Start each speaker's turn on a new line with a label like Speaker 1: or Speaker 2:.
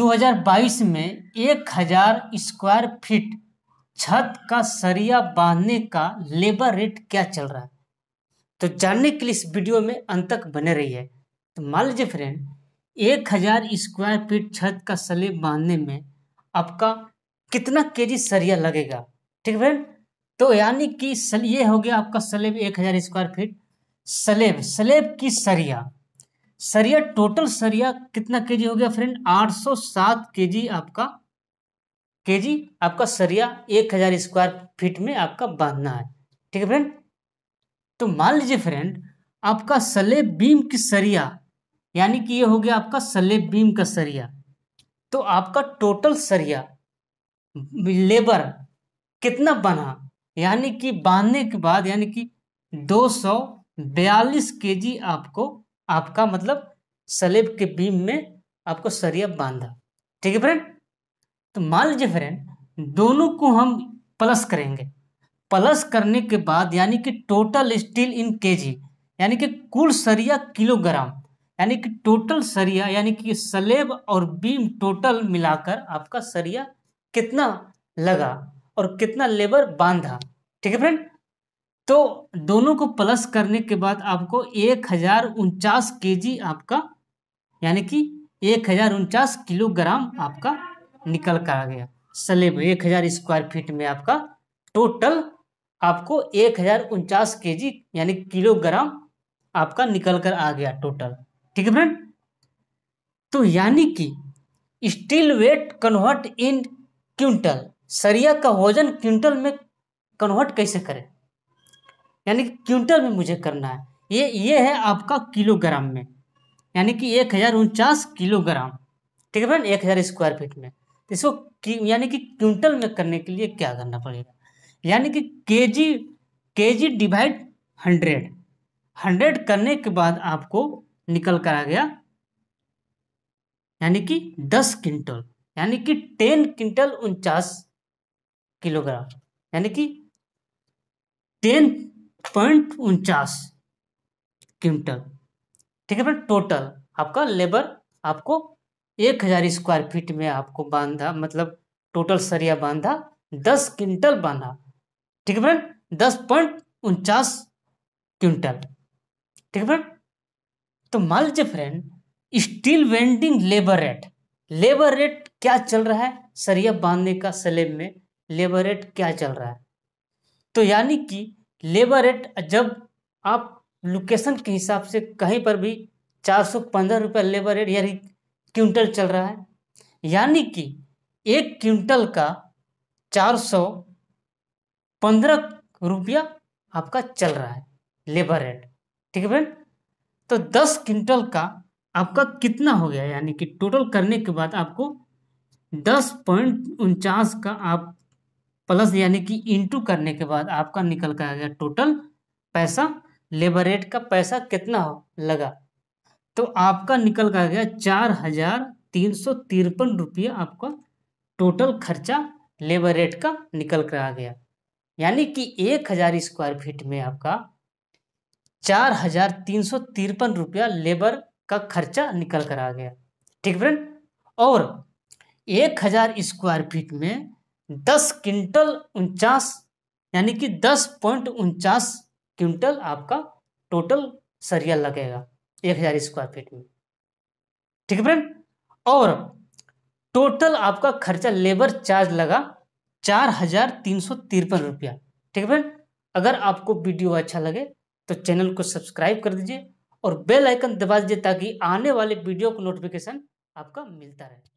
Speaker 1: 2022 में एक हजार स्क्वायर फीट छत का सरिया बांधने का लेबर रेट क्या चल रहा है तो जानने के लिए इस वीडियो में अंत तक बने है तो मान लीजिए फ्रेंड एक हजार स्क्वायर फीट छत का सले बांधने में आपका कितना केजी सरिया लगेगा ठीक फ्रेंड तो यानी कि सल ये हो गया आपका सलेब एक हजार स्क्वायर फीट सलेब सलेब की सरिया सरिया टोटल सरिया कितना केजी हो गया फ्रेंड 807 केजी आपका केजी आपका सरिया 1000 स्क्वायर फीट में आपका बांधना है ठीक है फ्रेंड तो मान लीजिए फ्रेंड आपका सलेब बीम की सरिया यानी कि ये हो गया आपका सलेब बीम का सरिया तो आपका टोटल सरिया लेबर कितना बना यानी कि बांधने के बाद यानी कि दो सौ बयालीस के जी आपको आपका मतलब सलेब के बीम में आपको सरिया बांधा ठीक है फ्रेंड तो मान लीजिए फ्रेंड दोनों को हम प्लस करेंगे प्लस करने के बाद यानी कि टोटल स्टील इन केजी यानी कि कुल सरिया किलोग्राम यानी कि टोटल सरिया यानी कि सलेब और बीम टोटल मिलाकर आपका सरिया कितना लगा और कितना लेबर बांधा ठीक है फ्रेंड तो दोनों को प्लस करने के बाद आपको एक हजार उनचास के जी आपका यानी कि एक हजार उनचास किलोग्राम आपका निकल कर आ गया सलेब एक हजार स्क्वायर फीट में आपका टोटल आपको एक हजार उनचास के जी यानी किलोग्राम आपका निकल कर आ गया टोटल ठीक है फ्रेंड तो यानी कि steel weight convert in quintal सरिया का वजन क्विंटल में कन्वर्ट कैसे करें यानी कि क्विंटल में मुझे करना है ये ये है आपका किलोग्राम में यानी कि एक हज़ार उनचास किलोग्राम ठीक है फ्रेंड एक हज़ार स्क्वायर फीट में तो इसको यानी कि क्विंटल में करने के लिए क्या करना पड़ेगा यानी कि के जी के जी डिवाइड हंड्रेड हंड्रेड करने के बाद आपको निकल कर आ गया यानी कि दस क्विंटल यानी कि टेन क्विंटल उनचास किलोग्राम यानी कि टेन पॉइंट उनचास क्विंटल ठीक है फ्रेंड टोटल आपका लेबर आपको एक हजार स्क्वायर फीट में आपको बांधा मतलब टोटल सरिया बांधा दस क्विंटल बांधा ठीक है फ्रेंड दस पॉइंट उनचास क्विंटल ठीक है फ्रेंड तो मान लीजिए friend steel vending labour rate labour rate क्या चल रहा है सरिया बांधने का सलेब में लेबर रेट क्या चल रहा है तो यानी कि लेबर रेट जब आप लोकेशन के हिसाब से कहीं पर भी चार सौ पंद्रह रुपये लेबर रेट यानी क्विंटल चल रहा है यानी कि एक क्विंटल का चार सौ पंद्रह रुपया आपका चल रहा है लेबर रेट ठीक है फ्रेंड तो दस क्विंटल का आपका कितना हो गया यानी कि टोटल करने के बाद आपको दस पॉइंट उनचास का आप प्लस यानी कि इंटू करने के बाद आपका निकल कर आ गया टोटल पैसा लेबर रेट का पैसा कितना हो लगा तो आपका निकल कर आ गया चार हजार तीन सौ तिरपन रुपये आपका टोटल खर्चा लेबर रेट का निकल कर आ गया यानी कि एक हजार स्क्वायर फीट में आपका चार हजार तीन सौ तिरपन रुपया लेबर का खर्चा निकल कर आ गया ठीक फ्रेंड और एक हजार स्क्वायर फीट में दस क्विंटल उनचास यानी कि दस पॉइंट उनचास क्विंटल आपका टोटल सरिया लगेगा एक हजार स्क्वायर फीट में ठीक है फ्रेंड और टोटल आपका खर्चा लेबर चार्ज लगा चार हजार तीन सौ तिरपन रुपया ठीक है फ्रेंड अगर आपको वीडियो अच्छा लगे तो चैनल को सब्सक्राइब कर दीजिए और बेल आइकन दबा दीजिए ताकि आने वाले वीडियो को नोटिफिकेशन आपका मिलता रहे